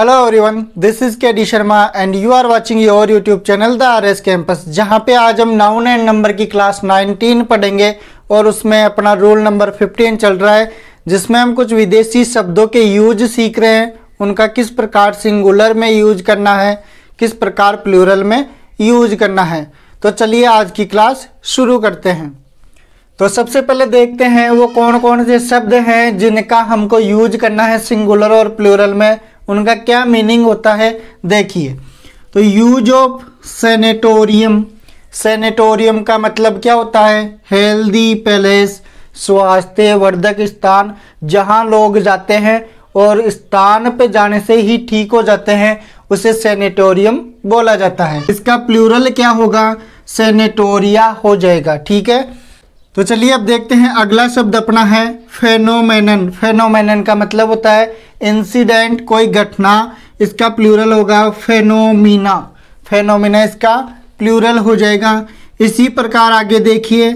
hello everyone this is K D Sharma and you are watching your YouTube channel the R S campus जहाँ पे आज हम noun and number की class 19 पढ़ेंगे और उसमें अपना रूल नंबर 15 चल रहा है जिसमें हम कुछ विदेशी शब्दों के यूज सीख रहे हैं उनका किस प्रकार सिंगुलर में यूज करना है किस प्रकार प्लूरल में यूज करना है तो चलिए आज की क्लास शुरू करते हैं तो सबसे पहले देखते हैं वो कौन कौन से शब्द हैं जिनका हमको यूज करना है सिंगुलर और प्लूरल में उनका क्या मीनिंग होता है देखिए तो यूज ऑफ सेनेटोरियम सेनेटोरियम का मतलब क्या होता है हेल्दी पैलेस स्वास्थ्य वर्धक स्थान जहाँ लोग जाते हैं और स्थान पे जाने से ही ठीक हो जाते हैं उसे सेनेटोरियम बोला जाता है इसका प्लूरल क्या होगा सेनेटोरिया हो जाएगा ठीक है तो चलिए अब देखते हैं अगला शब्द अपना है फेनोमेनन फेनोमेनन का मतलब होता है इंसिडेंट कोई घटना इसका प्लूरल होगा फेनोमिना फेनोमिना इसका प्लूरल हो जाएगा इसी प्रकार आगे देखिए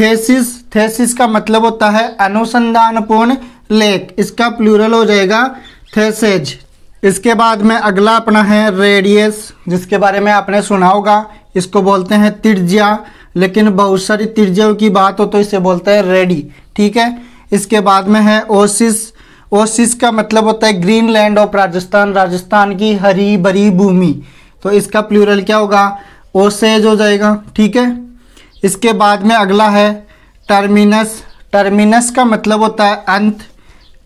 थेसिस थेसिस का मतलब होता है अनुसंधान पूर्ण लेख इसका प्लूरल हो जाएगा थेसेज इसके बाद में अगला अपना है रेडियस जिसके बारे में आपने सुना होगा इसको बोलते हैं तिरजिया लेकिन बहुत सारी तिरजाओं की बात हो तो इसे बोलते हैं रेडी ठीक है इसके बाद में है ओसिस ओसिस का मतलब होता है green land of Rajasthan Rajasthan की हरी भरी भूमि तो इसका प्लूरल क्या होगा ओसेज हो जाएगा ठीक है इसके बाद में अगला है टर्मिनस टर्मिनस का मतलब होता है अंत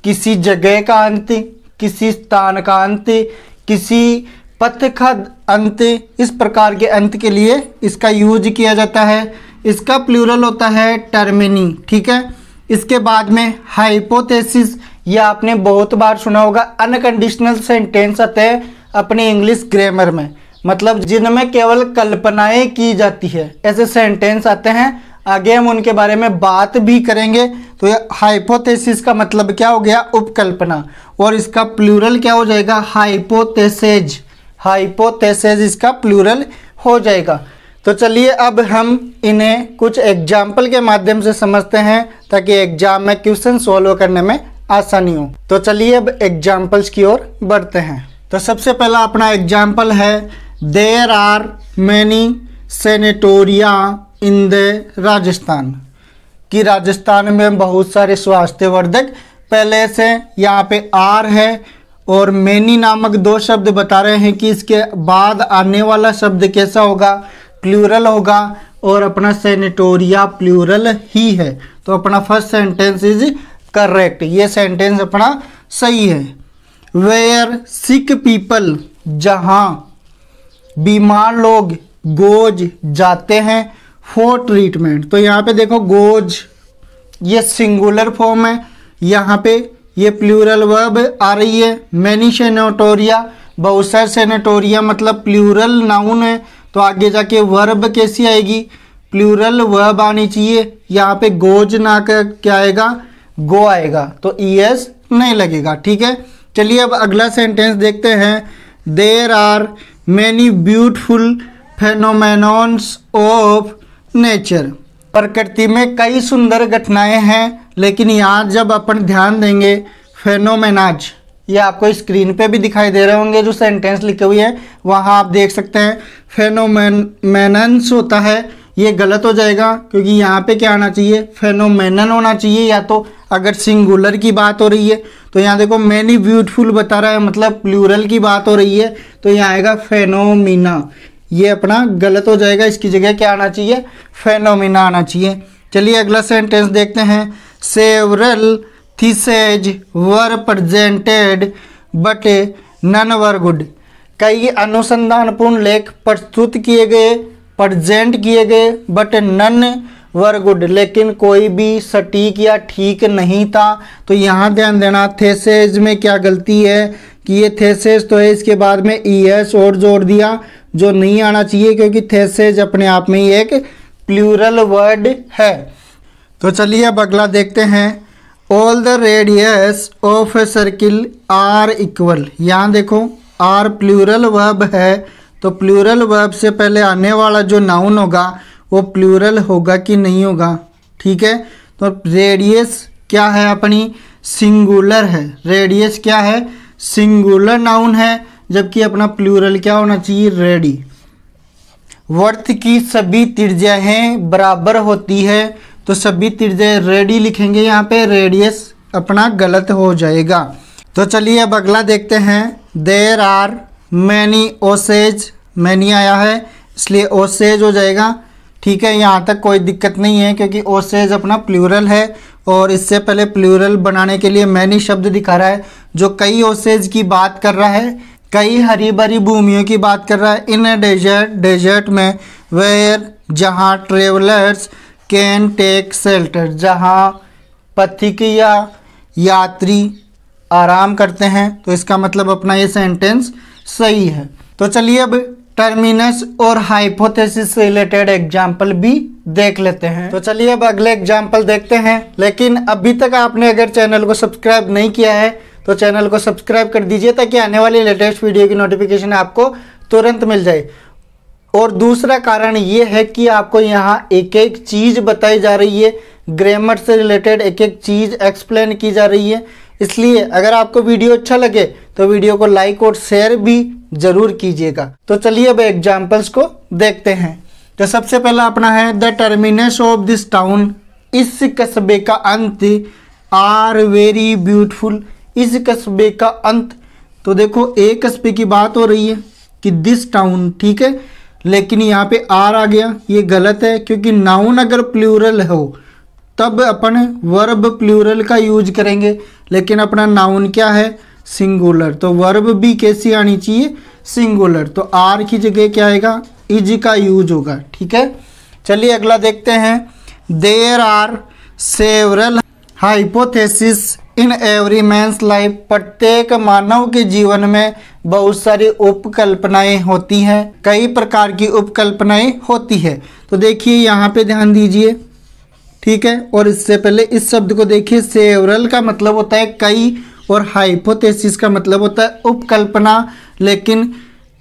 किसी जगह का अंत किसी स्थान का अंत किसी पथ का अंत इस प्रकार के अंत के लिए इसका यूज किया जाता है इसका प्लूरल होता है टर्मिनी ठीक है इसके बाद में हाइपोथेसिस ये आपने बहुत बार सुना होगा अनकंडीशनल सेंटेंस आते हैं अपने इंग्लिश ग्रामर में मतलब जिनमें केवल कल्पनाएं की जाती है ऐसे सेंटेंस आते हैं आगे हम उनके बारे में बात भी करेंगे तो हाइपोथेसिस का मतलब क्या हो गया उपकल्पना और इसका प्लूरल क्या हो जाएगा हाइपोथेसेज हाइपोथेसिस इसका प्लूरल हो जाएगा तो चलिए अब हम इन्हें कुछ एग्जाम्पल के माध्यम से समझते हैं ताकि एग्जाम में क्वेश्चन सॉल्व करने में आसानी हो तो चलिए अब एग्जाम्पल्स की ओर बढ़ते हैं तो सबसे पहला अपना एग्जाम्पल है there are many sanatoria in the Rajasthan कि राजस्थान में बहुत सारे स्वास्थ्यवर्धक पैलेस हैं यहाँ पे आर है और मैनी नामक दो शब्द बता रहे हैं कि इसके बाद आने वाला शब्द कैसा होगा प्लूरल होगा और अपना सेनेटोरिया प्लूरल ही है तो अपना फर्स्ट सेंटेंस इज करेक्ट ये सेंटेंस अपना सही है वेयर सिक पीपल जहाँ बीमार लोग गोज जाते हैं फॉर ट्रीटमेंट तो यहाँ पे देखो गोज ये सिंगुलर फॉर्म है यहाँ पे ये प्लूरल वर्ब आ रही है मैनी सेनेटोरिया बहुसर सेनेटोरिया मतलब प्लूरल नाउन है तो आगे जाके वर्ब कैसी आएगी प्लूरल वर्ब आनी चाहिए यहाँ पे गोज ना कर क्या आएगा गो आएगा तो ई एस नहीं लगेगा ठीक है चलिए अब अगला सेंटेंस देखते हैं there are many beautiful phenomenons of nature प्रकृति में कई सुंदर घटनाएं हैं लेकिन यहाँ जब अपन ध्यान देंगे फेनोमेनाज ये आपको स्क्रीन पे भी दिखाई दे रहे होंगे जो सेंटेंस लिखे हुई है वहाँ आप देख सकते हैं फेनोमेनस होता है ये गलत हो जाएगा क्योंकि यहाँ पे क्या आना चाहिए फेनोमेनन होना चाहिए या तो अगर सिंगुलर की बात हो रही है तो यहाँ देखो मैनी ब्यूटफुल बता रहा है मतलब प्लूरल की बात हो रही है तो यहाँ आएगा फेनोमिना ये अपना गलत हो जाएगा इसकी जगह क्या आना चाहिए फेनोमिना आना चाहिए चलिए अगला सेंटेंस देखते हैं several theses were presented but none were good कई अनुसंधानपूर्ण लेख प्रस्तुत किए गए प्रजेंट किए गए बट नन वर गुड लेकिन कोई भी सटीक या ठीक नहीं था तो यहाँ ध्यान देना थेसेज में क्या गलती है कि ये थेसेज तो है इसके बाद में ई एस और जोड़ दिया जो नहीं आना चाहिए क्योंकि थेसेज अपने आप में ही एक प्लूरल वर्ड है तो चलिए अब अगला देखते हैं all the radius of a circle are equal यहाँ देखो आर प्लूरल वर्ब है तो प्लूरल वर्ब से पहले आने वाला जो नाउन होगा वो प्लूरल होगा कि नहीं होगा ठीक है तो रेडियस क्या है अपनी सिंगुलर है रेडियस क्या है सिंगुलर नाउन है जबकि अपना प्लूरल क्या होना चाहिए रेडी वर्थ की सभी त्रिज्याएँ बराबर होती है तो सभी त्रिज्या रेडी लिखेंगे यहाँ पे रेडियस अपना गलत हो जाएगा तो चलिए अब अगला देखते हैं there are many oases many आया है इसलिए ओसेज हो जाएगा ठीक है यहाँ तक कोई दिक्कत नहीं है क्योंकि ओसेज अपना प्लूरल है और इससे पहले प्लूरल बनाने के लिए मैनी शब्द दिखा रहा है जो कई ओसेज की बात कर रहा है कई हरी भरी भूमियों की बात कर रहा है इन डेजर्ट डेजर्ट में वेयर जहाँ ट्रेवलर्स कैन टेक सेल्टर जहाँ पथिक या यात्री आराम करते हैं तो इसका मतलब अपना ये सेंटेंस सही है तो चलिए अब टर्मिनस और हाइपोथेसिस से रिलेटेड एग्जाम्पल भी देख लेते हैं तो चलिए अब अगले एग्जाम्पल देखते हैं लेकिन अभी तक आपने अगर चैनल को सब्सक्राइब नहीं किया है तो चैनल को सब्सक्राइब कर दीजिए ताकि आने वाली लेटेस्ट वीडियो की नोटिफिकेशन आपको तुरंत मिल जाए और दूसरा कारण ये है कि आपको यहाँ एक एक चीज़ बताई जा रही है ग्रामर से रिलेटेड एक एक चीज़ एक्सप्लेन की जा रही है इसलिए अगर आपको वीडियो अच्छा लगे तो वीडियो को लाइक और शेयर भी ज़रूर कीजिएगा तो चलिए अब एग्जाम्पल्स को देखते हैं तो सबसे पहला अपना है the terminus of this town इस कस्बे का अंत आर वेरी ब्यूटफुल इस कस्बे का अंत तो देखो एक कस्बे की बात हो रही है कि दिस टाउन ठीक है लेकिन यहाँ पे आर आ गया ये गलत है क्योंकि नाउन अगर प्लूरल हो तब अपन वर्ब प्लूरल का यूज करेंगे लेकिन अपना नाउन क्या है सिंगुलर तो वर्ब भी कैसी आनी चाहिए सिंगुलर तो आर की जगह क्या आएगा इज का यूज होगा ठीक है चलिए अगला देखते हैं there are several hypothesis in every man's life प्रत्येक मानव के जीवन में बहुत सारी उपकल्पनाएं होती हैं कई प्रकार की उपकल्पनाएं होती है तो देखिए यहाँ पे ध्यान दीजिए ठीक है और इससे पहले इस शब्द को देखिए सेवरल का मतलब होता है कई और हाइपोथेसिस का मतलब होता है उपकल्पना लेकिन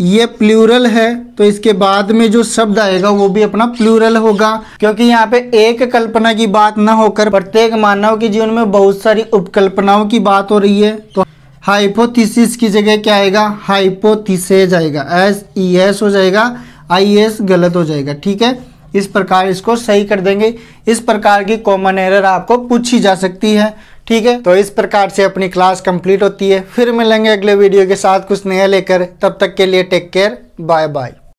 ये प्लूरल है तो इसके बाद में जो शब्द आएगा वो भी अपना प्लूरल होगा क्योंकि यहाँ पे एक कल्पना की बात ना होकर प्रत्येक मानव के जीवन में बहुत सारी उपकल्पनाओं की बात हो रही है तो हाइपोथीसिस की जगह क्या आएगा हाइपोथीसेज आएगा एस ई एस हो जाएगा आई एस गलत हो जाएगा ठीक है इस प्रकार इसको सही कर देंगे इस प्रकार की कॉमन एरर आपको पूछी जा सकती है ठीक है तो इस प्रकार से अपनी क्लास कंप्लीट होती है फिर मिलेंगे अगले वीडियो के साथ कुछ नया लेकर तब तक के लिए टेक केयर बाय बाय